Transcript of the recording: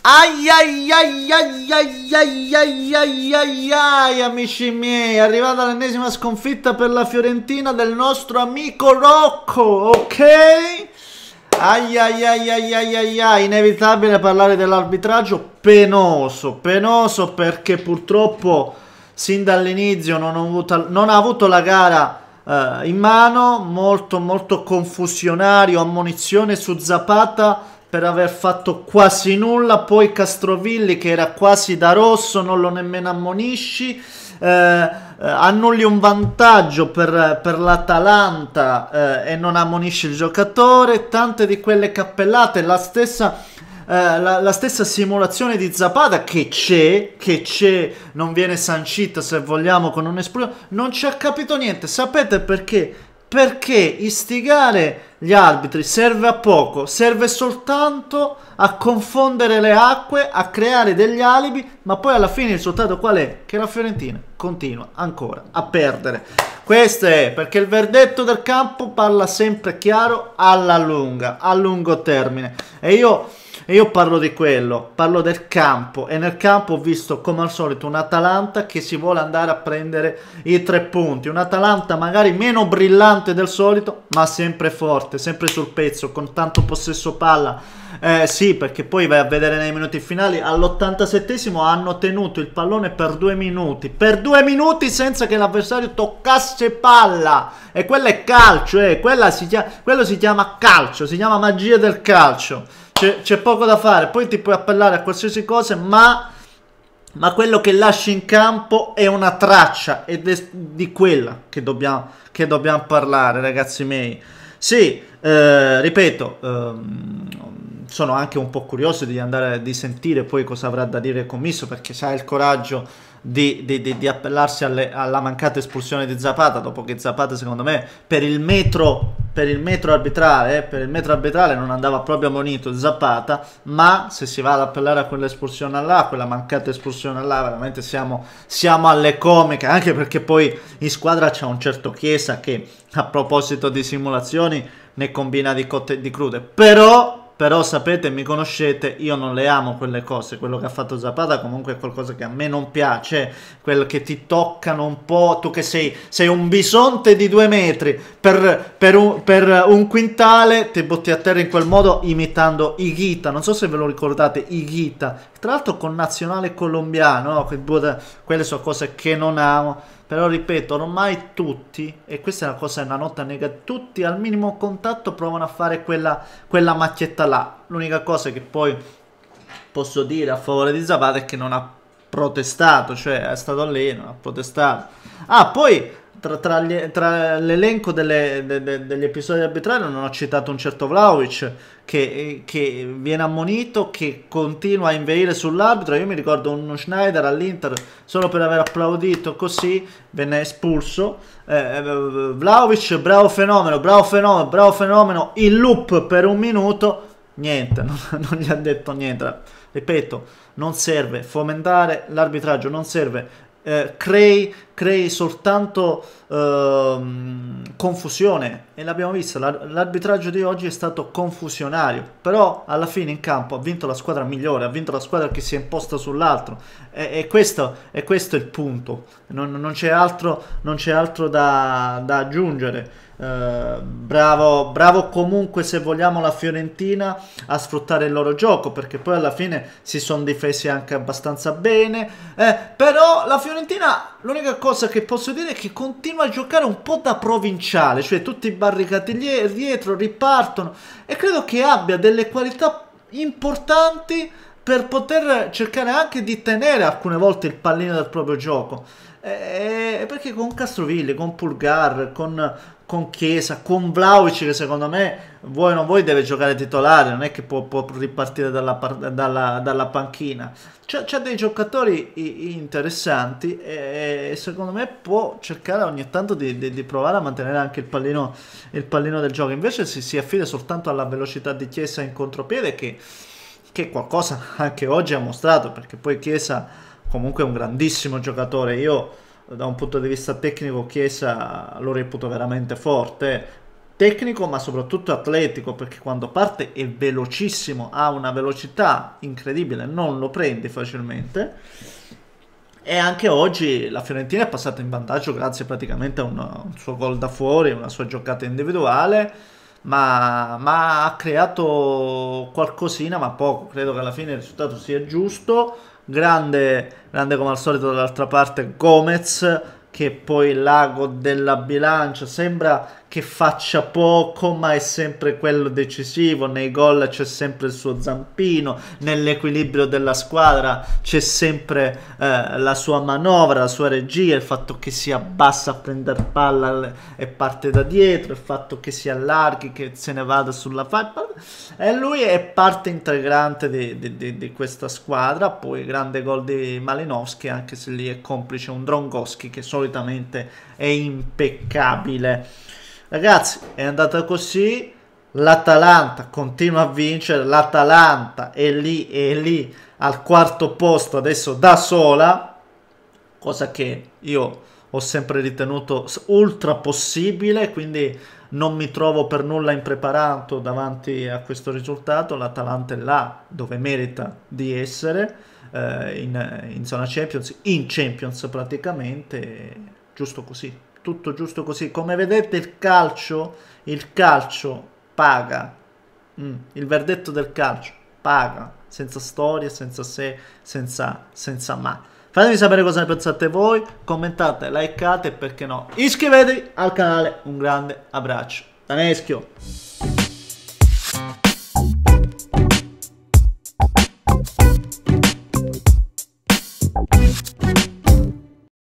Ai ai ai ai ai ai ai ai ai ai amici miei, è arrivata l'ennesima sconfitta per la Fiorentina del nostro amico Rocco, ok? Ai ai ai ai ai ai ai, ai. inevitabile parlare dell'arbitraggio penoso, penoso perché purtroppo sin dall'inizio non, avuto, non ha avuto la gara Uh, in mano, molto molto confusionario, ammonizione su Zapata per aver fatto quasi nulla, poi Castrovilli che era quasi da rosso, non lo nemmeno ammonisci, eh, eh annulli un vantaggio per, per l'Atalanta eh, e non ammonisci il giocatore, tante di quelle cappellate, la stessa... Eh, la, la, stessa simulazione di Zapata che c'è, che c'è, non viene sancita se vogliamo con un esproprio, non ci ha capito niente. Sapete perché perché istigare gli arbitri serve a poco, serve soltanto a confondere le acque, a creare degli alibi, ma poi alla fine il risultato qual è? Che la Fiorentina continua ancora a perdere. Questo è perché il verdetto del campo parla sempre chiaro alla lunga, a lungo termine. E io e io parlo di quello, parlo del campo. E nel campo ho visto come al solito un Atalanta che si vuole andare a prendere i tre punti. Un Atalanta magari meno brillante del solito, ma sempre forte, sempre sul pezzo, con tanto possesso palla. Eh, sì, perché poi vai a vedere nei minuti finali. All'87 hanno tenuto il pallone per due minuti. Per due minuti senza che l'avversario toccasse palla. E quello è calcio, eh. Si chiama, quello si chiama calcio, si chiama magia del calcio. C'è poco da fare, poi ti puoi appellare a qualsiasi cosa, ma, ma quello che lasci in campo è una traccia ed è di quella che dobbiamo, che dobbiamo parlare, ragazzi miei. Sì, eh, ripeto, ehm, sono anche un po' curioso di andare di sentire poi cosa avrà da dire il commisso perché se ha il coraggio di, di, di, di appellarsi alle, alla mancata espulsione di Zapata dopo che Zapata secondo me per il metro per il metro arbitrale, per il metro arbitrale non andava proprio ammonito Zapata, ma se si va ad appellare a quell'espulsione là, quella mancata espulsione là, veramente siamo, siamo alle comiche, anche perché poi in squadra c'è un certo Chiesa che a proposito di simulazioni ne combina di cotte e di crude, però però sapete, mi conoscete, io non le amo quelle cose, quello che ha fatto Zapata comunque è qualcosa che a me non piace, quello che ti toccano un po', tu che sei, sei un bisonte di due metri, per, per, un, per un, quintale ti butti a terra in quel modo imitando Ighita, non so se ve lo ricordate, Ighita, tra l'altro con nazionale colombiano, no? quelle sono cose che non amo, però ripeto, ormai tutti, e questa è una cosa, è una nota negativa, tutti al minimo contatto provano a fare quella, quella macchietta là. L'unica cosa che poi posso dire a favore di Zapata è che non ha protestato, cioè è stato lì, non ha protestato. Ah, poi tra, tra, gli, tra l'elenco delle, de, de, degli episodi arbitrari non ho citato un certo Vlaovic che, che, viene ammonito, che continua a inveire sull'arbitro. Io mi ricordo uno Schneider all'Inter solo per aver applaudito così venne espulso. Eh, eh Vlaovic, bravo fenomeno, bravo fenomeno, bravo fenomeno, in loop per un minuto, niente, non, non gli ha detto niente. Ripeto, non serve fomentare l'arbitraggio, non serve eh, crei, crei, soltanto eh, confusione e l'abbiamo visto, l'arbitraggio di oggi è stato confusionario, però alla fine in campo ha vinto la squadra migliore, ha vinto la squadra che si è imposta sull'altro e, e, questo, e questo il punto, non, non c'è altro, non altro da, da aggiungere. Eh, bravo, bravo comunque se vogliamo la Fiorentina a sfruttare il loro gioco perché poi alla fine si sono difesi anche abbastanza bene eh, però la Fiorentina l'unica cosa che posso dire è che continua a giocare un po' da provinciale cioè tutti barricati dietro ripartono e credo che abbia delle qualità importanti per poter cercare anche di tenere alcune volte il pallino del proprio gioco. E eh, eh, perché con Castrovilli, con Pulgar, con, con Chiesa, con Vlaovic che secondo me vuoi o non vuoi deve giocare titolare, non è che può, può ripartire dalla, dalla, dalla panchina. C'è, c'è, dei giocatori interessanti e, e, secondo me può cercare ogni tanto di, di, di provare a mantenere anche il pallino, il pallino del gioco, invece si, si, affida soltanto alla velocità di Chiesa in contropiede che, che qualcosa anche oggi ha mostrato, perché poi Chiesa comunque è un grandissimo giocatore, io da un punto di vista tecnico Chiesa lo reputo veramente forte tecnico ma soprattutto atletico perché quando parte è velocissimo ha una velocità incredibile non lo prendi facilmente e anche oggi la Fiorentina è passata in vantaggio grazie praticamente a un, un suo gol da fuori una sua giocata individuale ma, ma ha creato qualcosina ma poco credo che alla fine il risultato sia giusto grande, grande come al solito dall'altra parte Gomez che poi l'ago della bilancia sembra che faccia poco ma è sempre quello decisivo, nei gol c'è sempre il suo zampino, nell'equilibrio della squadra c'è sempre eh, la sua manovra, la sua regia, il fatto che si abbassa a prendere palla e parte da dietro, il fatto che si allarghi, che se ne vada sulla faccia e lui è parte integrante di, di, di, di questa squadra, poi grande gol di Malinowski anche se lì è complice un Drongoschi che solitamente è impeccabile. Ragazzi, è andata così. L'Atalanta continua a vincere. L'Atalanta è lì, è lì al quarto posto adesso da sola. Cosa che io ho sempre ritenuto ultra possibile. Quindi non mi trovo per nulla impreparato davanti a questo risultato. L'Atalanta è là dove merita di essere, eh, in, in zona Champions, in Champions praticamente, giusto così tutto giusto così. Come vedete il calcio, il calcio paga, mm. il verdetto del calcio paga, senza storie, senza se, senza, senza ma. Fatemi sapere cosa ne pensate voi, commentate, likeate e perché no, iscrivetevi al canale. Un grande abbraccio. Daneschio!